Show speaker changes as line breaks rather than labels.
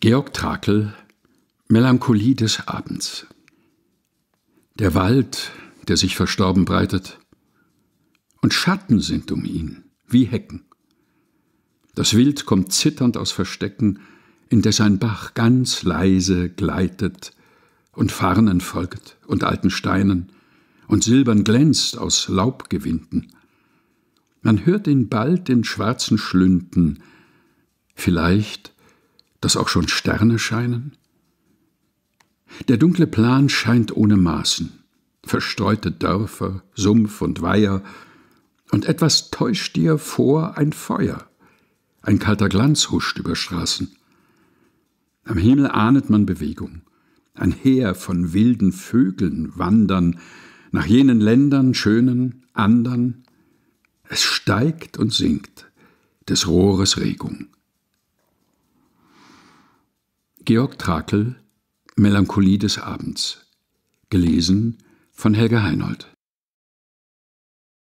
Georg Trakl Melancholie des Abends Der Wald, der sich verstorben breitet, und Schatten sind um ihn, wie Hecken. Das Wild kommt zitternd aus Verstecken, indes ein Bach ganz leise gleitet und Farnen folgt und alten Steinen und silbern glänzt aus Laubgewinden. Man hört ihn bald in schwarzen Schlünden, vielleicht dass auch schon Sterne scheinen? Der dunkle Plan scheint ohne Maßen. Verstreute Dörfer, Sumpf und Weiher, und etwas täuscht dir vor ein Feuer. Ein kalter Glanz huscht über Straßen. Am Himmel ahnet man Bewegung. Ein Heer von wilden Vögeln wandern nach jenen Ländern, schönen, andern. Es steigt und sinkt des Rohres Regung. Georg Trakel Melancholie des Abends. Gelesen
von Helga Heinold.